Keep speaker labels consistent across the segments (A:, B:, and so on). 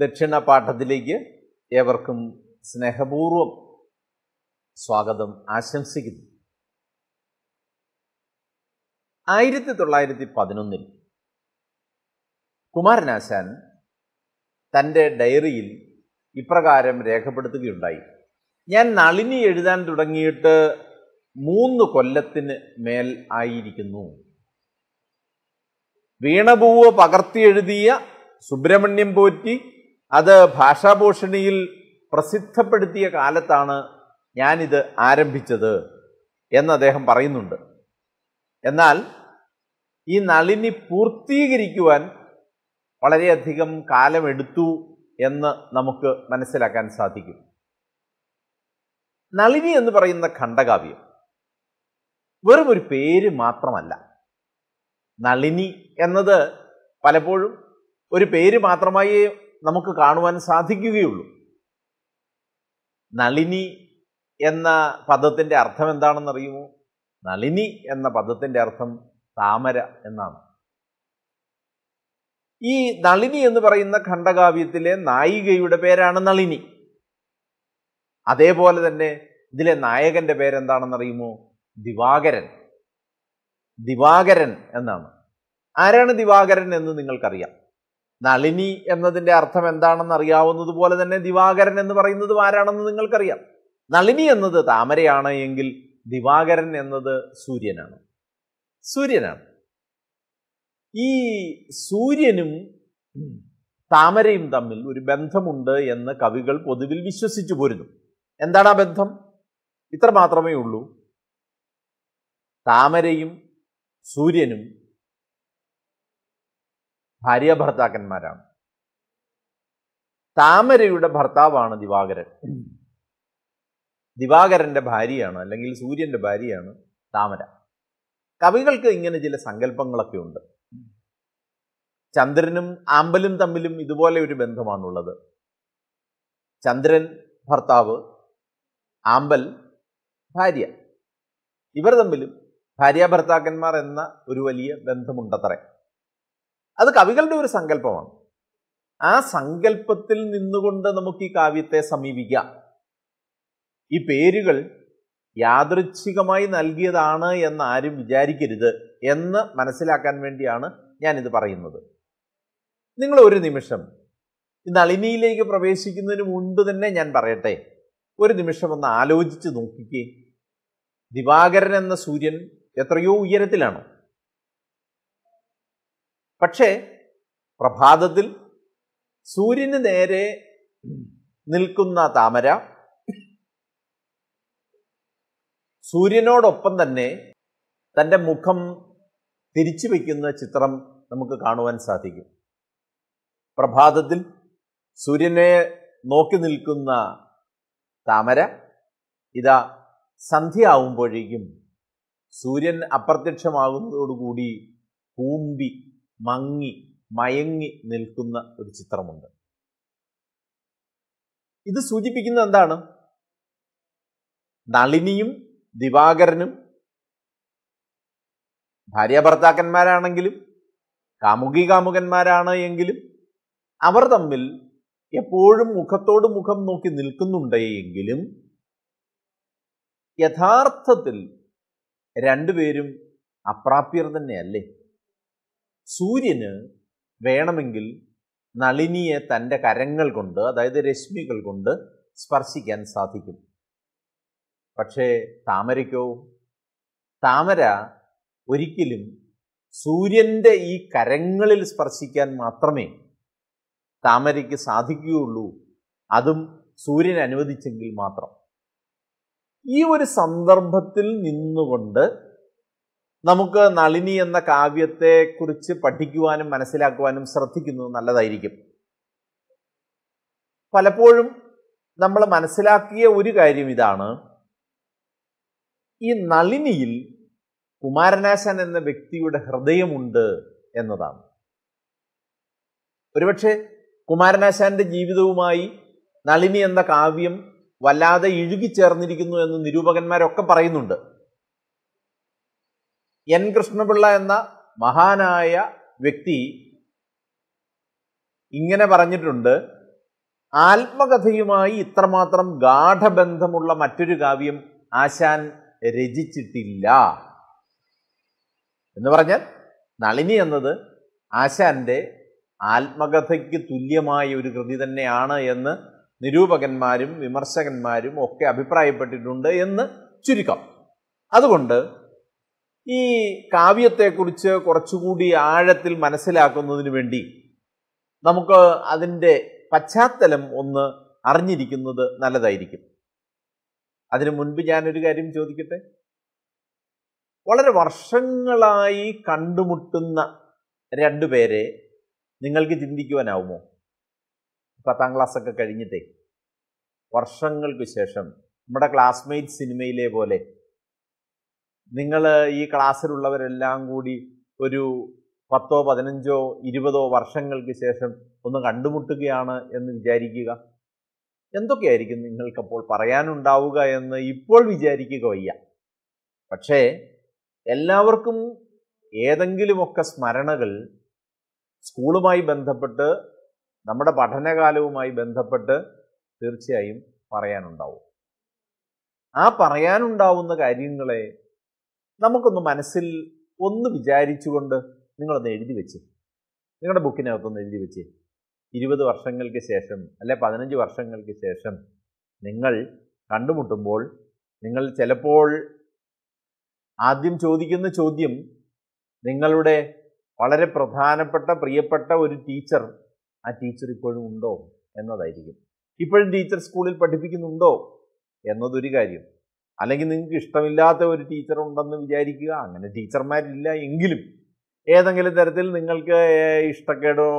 A: ദക്ഷിണ പാഠത്തിലേക്ക് ഏവർക്കും സ്നേഹപൂർവം സ്വാഗതം ആശംസിക്കുന്നു ആയിരത്തി തൊള്ളായിരത്തി പതിനൊന്നിൽ കുമാരനാശാൻ തൻ്റെ ഡയറിയിൽ ഇപ്രകാരം രേഖപ്പെടുത്തുകയുണ്ടായി ഞാൻ നളിനി എഴുതാൻ തുടങ്ങിയിട്ട് മൂന്ന് കൊല്ലത്തിന് മേൽ ആയിരിക്കുന്നു വീണപൂവ് പകർത്തിയെഴുതിയ സുബ്രഹ്മണ്യം പോറ്റി അത് ഭാഷാഭൂഷണിയിൽ പ്രസിദ്ധപ്പെടുത്തിയ കാലത്താണ് ഞാനിത് ആരംഭിച്ചത് എന്ന് അദ്ദേഹം പറയുന്നുണ്ട് എന്നാൽ ഈ നളിനി പൂർത്തീകരിക്കുവാൻ വളരെയധികം കാലമെടുത്തു എന്ന് നമുക്ക് മനസ്സിലാക്കാൻ സാധിക്കും നളിനി എന്ന് പറയുന്ന ഖണ്ഡകാവ്യം വെറും ഒരു പേര് മാത്രമല്ല നളിനി എന്നത് പലപ്പോഴും ഒരു പേര് മാത്രമായി നമുക്ക് കാണുവാൻ സാധിക്കുകയുള്ളൂ നളിനി എന്ന പദത്തിൻ്റെ അർത്ഥം എന്താണെന്നറിയുമോ നളിനി എന്ന പദത്തിൻ്റെ അർത്ഥം താമര എന്നാണ് ഈ നളിനി എന്ന് പറയുന്ന ഖണ്ഡകാവ്യത്തിലെ നായികയുടെ പേരാണ് നളിനി അതേപോലെ തന്നെ ഇതിലെ നായകന്റെ പേരെന്താണെന്നറിയുമോ ദിവാകരൻ ദിവാകരൻ എന്നാണ് ആരാണ് ദിവാകരൻ എന്ന് നിങ്ങൾക്കറിയാം നളിനി എന്നതിൻ്റെ അർത്ഥം എന്താണെന്ന് അറിയാവുന്നതുപോലെ തന്നെ ദിവാകരൻ എന്ന് പറയുന്നത് ആരാണെന്ന് നിങ്ങൾക്കറിയാം നളിനി എന്നത് താമരയാണ് എങ്കിൽ ദിവാകരൻ എന്നത് സൂര്യനാണ് സൂര്യനാണ് ഈ സൂര്യനും താമരയും തമ്മിൽ ഒരു ബന്ധമുണ്ട് എന്ന് കവികൾ പൊതുവിൽ വിശ്വസിച്ചു പോരുന്നു എന്താണ് ആ ബന്ധം ഇത്ര മാത്രമേ ഉള്ളൂ താമരയും സൂര്യനും ഭാര്യ ഭർത്താക്കന്മാരാണ് താമരയുടെ ഭർത്താവാണ് ദിവാകരൻ ദിവാകരന്റെ ഭാര്യയാണ് അല്ലെങ്കിൽ സൂര്യന്റെ ഭാര്യയാണ് താമര കവികൾക്ക് ഇങ്ങനെ ചില സങ്കല്പങ്ങളൊക്കെ ഉണ്ട് ചന്ദ്രനും ആമ്പലും തമ്മിലും ഇതുപോലെ ഒരു ബന്ധമാണുള്ളത് ചന്ദ്രൻ ഭർത്താവ് ആമ്പൽ ഭാര്യ ഇവർ തമ്മിലും ഭാര്യ ഭർത്താക്കന്മാർ എന്ന ഒരു വലിയ ബന്ധമുണ്ടത്രേ അത് കവികളുടെ ഒരു സങ്കല്പമാണ് ആ സങ്കല്പത്തിൽ നിന്നുകൊണ്ട് നമുക്ക് ഈ കാവ്യത്തെ സമീപിക്കാം ഈ പേരുകൾ യാദൃച്ഛികമായി നൽകിയതാണ് എന്ന് ആരും വിചാരിക്കരുത് എന്ന് മനസ്സിലാക്കാൻ വേണ്ടിയാണ് ഞാനിത് പറയുന്നത് നിങ്ങൾ ഒരു നിമിഷം നളിനിയിലേക്ക് പ്രവേശിക്കുന്നതിന് മുൻപ് തന്നെ ഞാൻ പറയട്ടെ ഒരു നിമിഷം ഒന്ന് ആലോചിച്ച് നോക്കിക്കേ ദിവാകരൻ എന്ന സൂര്യൻ എത്രയോ ഉയരത്തിലാണ് പക്ഷേ പ്രഭാതത്തിൽ സൂര്യന് നേരെ നിൽക്കുന്ന താമര സൂര്യനോടൊപ്പം തന്നെ തൻ്റെ മുഖം തിരിച്ചു വയ്ക്കുന്ന ചിത്രം നമുക്ക് കാണുവാൻ സാധിക്കും പ്രഭാതത്തിൽ സൂര്യനെ നോക്കി നിൽക്കുന്ന താമര ഇതാ സന്ധ്യയാവുമ്പോഴേക്കും സൂര്യൻ അപ്രത്യക്ഷമാകുന്നതോടുകൂടി കൂമ്പി മങ്ങി മയങ്ങി നിൽക്കുന്ന ഒരു ചിത്രമുണ്ട് ഇത് സൂചിപ്പിക്കുന്നത് എന്താണ് നളിനിയും ദിവാകരനും ഭാര്യ ഭർത്താക്കന്മാരാണെങ്കിലും കാമുകി കാമുകന്മാരാണ് എങ്കിലും അവർ തമ്മിൽ എപ്പോഴും മുഖത്തോട് മുഖം നോക്കി നിൽക്കുന്നുണ്ട് എങ്കിലും യഥാർത്ഥത്തിൽ രണ്ടുപേരും അപ്രാപ്യർ തന്നെയല്ലേ സൂര്യന് വേണമെങ്കിൽ നളിനിയെ തൻ്റെ കരങ്ങൾ കൊണ്ട് അതായത് രശ്മികൾ കൊണ്ട് സ്പർശിക്കാൻ സാധിക്കും പക്ഷേ താമരയ്ക്കോ താമര ഒരിക്കലും സൂര്യൻ്റെ ഈ കരങ്ങളിൽ സ്പർശിക്കാൻ മാത്രമേ താമരയ്ക്ക് സാധിക്കുകയുള്ളൂ അതും സൂര്യൻ അനുവദിച്ചെങ്കിൽ മാത്രം ഈ ഒരു സന്ദർഭത്തിൽ നിന്നുകൊണ്ട് നമുക്ക് നളിനി എന്ന കാവ്യത്തെ കുറിച്ച് പഠിക്കുവാനും മനസ്സിലാക്കുവാനും ശ്രദ്ധിക്കുന്നത് നല്ലതായിരിക്കും പലപ്പോഴും നമ്മൾ മനസ്സിലാക്കിയ ഒരു കാര്യം ഇതാണ് ഈ നളിനിയിൽ കുമാരനാശൻ എന്ന വ്യക്തിയുടെ ഹൃദയമുണ്ട് എന്നതാണ് ഒരുപക്ഷെ കുമാരനാശാന്റെ ജീവിതവുമായി നളിനി എന്ന കാവ്യം വല്ലാതെ ഇഴുകിച്ചേർന്നിരിക്കുന്നു എന്ന് നിരൂപകന്മാരൊക്കെ പറയുന്നുണ്ട് എൻ കൃഷ്ണപിള്ള എന്ന മഹാനായ വ്യക്തി ഇങ്ങനെ പറഞ്ഞിട്ടുണ്ട് ആത്മകഥയുമായി ഇത്രമാത്രം ഗാഠബന്ധമുള്ള മറ്റൊരു കാവ്യം ആശാൻ രചിച്ചിട്ടില്ല എന്ന് പറഞ്ഞാൽ നളിനി എന്നത് ആശാന്റെ ആത്മകഥയ്ക്ക് തുല്യമായ ഒരു കൃതി തന്നെയാണ് എന്ന് നിരൂപകന്മാരും വിമർശകന്മാരും ഒക്കെ അഭിപ്രായപ്പെട്ടിട്ടുണ്ട് എന്ന് ചുരുക്കം അതുകൊണ്ട് ഈ കാവ്യത്തെക്കുറിച്ച് കുറച്ചുകൂടി ആഴത്തിൽ മനസ്സിലാക്കുന്നതിന് വേണ്ടി നമുക്ക് അതിൻ്റെ പശ്ചാത്തലം ഒന്ന് അറിഞ്ഞിരിക്കുന്നത് നല്ലതായിരിക്കും അതിനു മുൻപ് ഞാനൊരു കാര്യം ചോദിക്കട്ടെ വളരെ വർഷങ്ങളായി കണ്ടുമുട്ടുന്ന രണ്ടു പേരെ നിങ്ങൾക്ക് ചിന്തിക്കുവാനാവുമോ പത്താം ക്ലാസ്സൊക്കെ കഴിഞ്ഞിട്ടേ വർഷങ്ങൾക്ക് ശേഷം നമ്മുടെ ക്ലാസ്മേറ്റ് സിനിമയിലെ പോലെ നിങ്ങൾ ഈ ക്ലാസ്സിലുള്ളവരെല്ലാം കൂടി ഒരു പത്തോ പതിനഞ്ചോ ഇരുപതോ വർഷങ്ങൾക്ക് ശേഷം ഒന്ന് കണ്ടുമുട്ടുകയാണ് എന്ന് വിചാരിക്കുക എന്തൊക്കെയായിരിക്കും നിങ്ങൾക്കപ്പോൾ പറയാനുണ്ടാവുക എന്ന് ഇപ്പോൾ വിചാരിക്കുക വയ്യ പക്ഷേ എല്ലാവർക്കും ഏതെങ്കിലുമൊക്കെ സ്മരണകൾ സ്കൂളുമായി ബന്ധപ്പെട്ട് നമ്മുടെ പഠനകാലവുമായി ബന്ധപ്പെട്ട് തീർച്ചയായും പറയാനുണ്ടാവും ആ പറയാനുണ്ടാവുന്ന കാര്യങ്ങളെ നമുക്കൊന്ന് മനസ്സിൽ ഒന്ന് വിചാരിച്ചുകൊണ്ട് നിങ്ങളൊന്ന് എഴുതി വെച്ച് നിങ്ങളുടെ ബുക്കിനകത്തൊന്ന് എഴുതി വെച്ച് ഇരുപത് വർഷങ്ങൾക്ക് ശേഷം അല്ലെ പതിനഞ്ച് വർഷങ്ങൾക്ക് ശേഷം നിങ്ങൾ കണ്ടുമുട്ടുമ്പോൾ നിങ്ങൾ ചിലപ്പോൾ ആദ്യം ചോദിക്കുന്ന ചോദ്യം നിങ്ങളുടെ വളരെ പ്രധാനപ്പെട്ട പ്രിയപ്പെട്ട ഒരു ടീച്ചർ ആ ടീച്ചർ ഇപ്പോഴും ഉണ്ടോ എന്നതായിരിക്കും ഇപ്പോഴും ടീച്ചർ സ്കൂളിൽ പഠിപ്പിക്കുന്നുണ്ടോ എന്നതൊരു കാര്യം അല്ലെങ്കിൽ നിങ്ങൾക്ക് ഇഷ്ടമില്ലാത്ത ഒരു ടീച്ചർ ഉണ്ടെന്ന് വിചാരിക്കുക അങ്ങനെ ടീച്ചർമാരില്ല എങ്കിലും ഏതെങ്കിലും തരത്തിൽ നിങ്ങൾക്ക് ഇഷ്ടക്കേടോ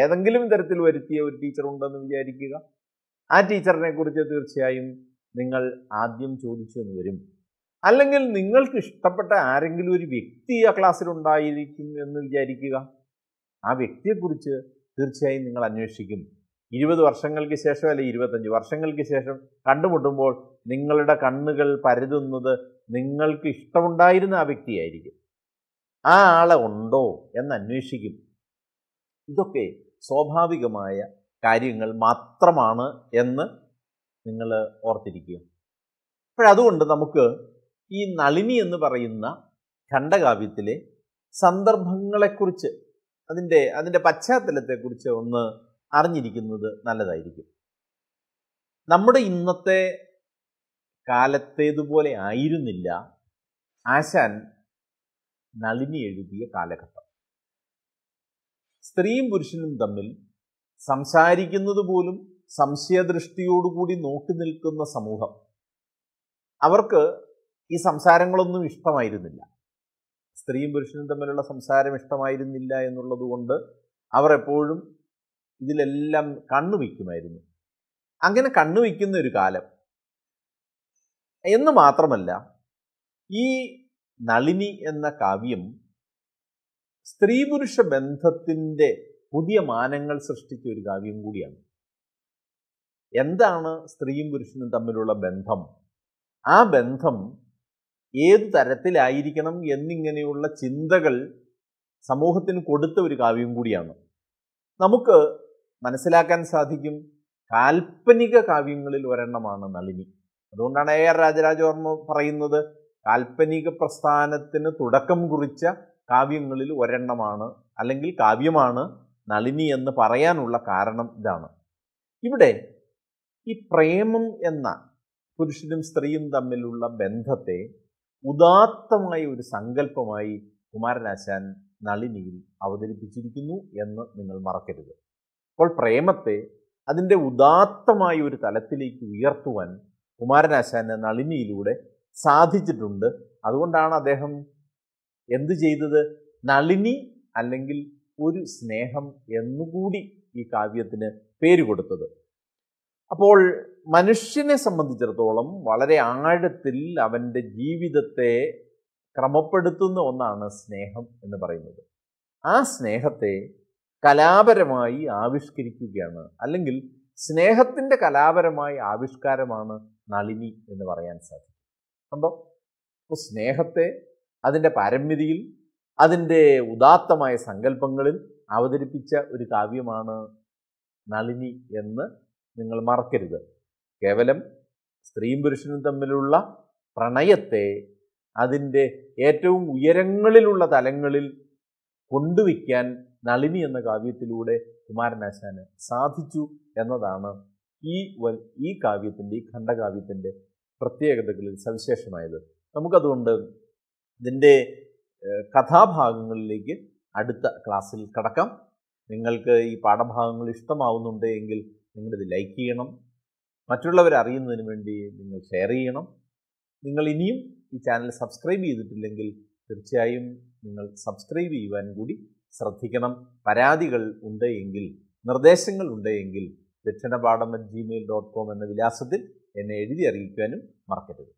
A: ഏതെങ്കിലും തരത്തിൽ വരുത്തിയ ഒരു ടീച്ചർ ഉണ്ടെന്ന് വിചാരിക്കുക ആ ടീച്ചറിനെ കുറിച്ച് തീർച്ചയായും നിങ്ങൾ ആദ്യം ചോദിച്ചെന്ന് വരും അല്ലെങ്കിൽ നിങ്ങൾക്ക് ഇഷ്ടപ്പെട്ട ആരെങ്കിലും ഒരു വ്യക്തി ആ ഉണ്ടായിരിക്കും എന്ന് വിചാരിക്കുക ആ വ്യക്തിയെക്കുറിച്ച് തീർച്ചയായും നിങ്ങൾ അന്വേഷിക്കും ഇരുപത് വർഷങ്ങൾക്ക് ശേഷം അല്ലെ ഇരുപത്തഞ്ച് വർഷങ്ങൾക്ക് ശേഷം കണ്ടുമുട്ടുമ്പോൾ നിങ്ങളുടെ കണ്ണുകൾ പരതുന്നത് നിങ്ങൾക്ക് ഇഷ്ടമുണ്ടായിരുന്ന ആ വ്യക്തിയായിരിക്കും ആ ആളെ ഉണ്ടോ എന്ന് അന്വേഷിക്കും ഇതൊക്കെ സ്വാഭാവികമായ കാര്യങ്ങൾ മാത്രമാണ് എന്ന് നിങ്ങൾ ഓർത്തിരിക്കുക അപ്പോഴതുകൊണ്ട് നമുക്ക് ഈ നളിനി എന്ന് പറയുന്ന ഖണ്ഡകാവ്യത്തിലെ സന്ദർഭങ്ങളെക്കുറിച്ച് അതിൻ്റെ അതിൻ്റെ പശ്ചാത്തലത്തെക്കുറിച്ച് ഒന്ന് അറിഞ്ഞിരിക്കുന്നത് നല്ലതായിരിക്കും നമ്മുടെ ഇന്നത്തെ കാലത്തേതുപോലെ ആയിരുന്നില്ല ആശാൻ നളിനി എഴുതിയ കാലഘട്ടം സ്ത്രീയും പുരുഷനും തമ്മിൽ സംസാരിക്കുന്നത് പോലും സംശയദൃഷ്ടിയോടുകൂടി നോക്കി നിൽക്കുന്ന സമൂഹം അവർക്ക് ഈ സംസാരങ്ങളൊന്നും ഇഷ്ടമായിരുന്നില്ല സ്ത്രീയും പുരുഷനും തമ്മിലുള്ള സംസാരം ഇഷ്ടമായിരുന്നില്ല എന്നുള്ളത് കൊണ്ട് അവർ എപ്പോഴും ഇതിലെല്ലാം കണ്ണു വയ്ക്കുമായിരുന്നു അങ്ങനെ കണ്ണു വയ്ക്കുന്ന ഒരു കാലം എന്ന് മാത്രമല്ല ഈ നളിനി എന്ന കാവ്യം സ്ത്രീ പുരുഷ ബന്ധത്തിൻ്റെ പുതിയ മാനങ്ങൾ സൃഷ്ടിച്ച ഒരു കാവ്യം കൂടിയാണ് എന്താണ് സ്ത്രീയും പുരുഷനും തമ്മിലുള്ള ബന്ധം ആ ബന്ധം ഏത് തരത്തിലായിരിക്കണം എന്നിങ്ങനെയുള്ള ചിന്തകൾ സമൂഹത്തിന് കൊടുത്ത ഒരു കാവ്യം കൂടിയാണ് നമുക്ക് മനസ്സിലാക്കാൻ സാധിക്കും കാൽപ്പനിക കാവ്യങ്ങളിൽ ഒരെണ്ണമാണ് നളിനി അതുകൊണ്ടാണ് എ ആർ രാജരാജവർമ്മ പറയുന്നത് കാൽപ്പനിക പ്രസ്ഥാനത്തിന് തുടക്കം കുറിച്ച കാവ്യങ്ങളിൽ ഒരെണ്ണമാണ് അല്ലെങ്കിൽ കാവ്യമാണ് നളിനി എന്ന് പറയാനുള്ള കാരണം ഇതാണ് ഇവിടെ ഈ പ്രേമം എന്ന പുരുഷനും സ്ത്രീയും തമ്മിലുള്ള ബന്ധത്തെ ഉദാത്തമായ ഒരു സങ്കല്പമായി കുമാരനാശാൻ നളിനിയിൽ അവതരിപ്പിച്ചിരിക്കുന്നു എന്ന് നിങ്ങൾ മറക്കരുത് അപ്പോൾ പ്രേമത്തെ അതിൻ്റെ ഉദാത്തമായ ഒരു തലത്തിലേക്ക് ഉയർത്തുവാൻ കുമാരനാശാന് നളിനിയിലൂടെ സാധിച്ചിട്ടുണ്ട് അതുകൊണ്ടാണ് അദ്ദേഹം എന്തു ചെയ്തത് നളിനി അല്ലെങ്കിൽ ഒരു സ്നേഹം എന്നുകൂടി ഈ കാവ്യത്തിന് പേര് കൊടുത്തത് അപ്പോൾ മനുഷ്യനെ സംബന്ധിച്ചിടത്തോളം വളരെ ആഴത്തിൽ അവൻ്റെ ജീവിതത്തെ ക്രമപ്പെടുത്തുന്ന ഒന്നാണ് സ്നേഹം എന്ന് പറയുന്നത് ആ സ്നേഹത്തെ കലാപരമായി ആവിഷ്കരിക്കുകയാണ് അല്ലെങ്കിൽ സ്നേഹത്തിൻ്റെ കലാപരമായ ആവിഷ്കാരമാണ് നളിനി എന്ന് പറയാൻ സാധിക്കും കണ്ടോ അപ്പോൾ സ്നേഹത്തെ അതിൻ്റെ പാരമ്യതിയിൽ അതിൻ്റെ ഉദാത്തമായ സങ്കല്പങ്ങളിൽ അവതരിപ്പിച്ച ഒരു കാവ്യമാണ് നളിനി എന്ന് നിങ്ങൾ മറക്കരുത് കേവലം സ്ത്രീയും പുരുഷനും തമ്മിലുള്ള പ്രണയത്തെ അതിൻ്റെ ഏറ്റവും ഉയരങ്ങളിലുള്ള തലങ്ങളിൽ കൊണ്ടുവയ്ക്കാൻ നളിനി എന്ന കാവ്യത്തിലൂടെ കുമാരനാശാന് സാധിച്ചു എന്നതാണ് ഈ വൽ ഈ കാവ്യത്തിൻ്റെ ഈ ഖണ്ഡകാവ്യത്തിൻ്റെ പ്രത്യേകതകളിൽ സവിശേഷമായത് നമുക്കതുകൊണ്ട് ഇതിൻ്റെ കഥാഭാഗങ്ങളിലേക്ക് അടുത്ത ക്ലാസ്സിൽ കടക്കാം നിങ്ങൾക്ക് ഈ പാഠഭാഗങ്ങൾ ഇഷ്ടമാവുന്നുണ്ട് എങ്കിൽ നിങ്ങളിത് ലൈക്ക് ചെയ്യണം മറ്റുള്ളവർ അറിയുന്നതിന് വേണ്ടി നിങ്ങൾ ഷെയർ ചെയ്യണം നിങ്ങൾ ഇനിയും ഈ ചാനൽ സബ്സ്ക്രൈബ് ചെയ്തിട്ടില്ലെങ്കിൽ തീർച്ചയായും നിങ്ങൾ സബ്സ്ക്രൈബ് ചെയ്യുവാൻ കൂടി ശ്രദ്ധിക്കണം പരാതികൾ ഉണ്ട് എങ്കിൽ നിർദ്ദേശങ്ങൾ ഉണ്ട് എങ്കിൽ Dakshinapatham at Gmail dot com എന്ന വിലാസത്തിൽ എന്നെ എഴുതി അറിയിക്കാനും മറക്കരുത്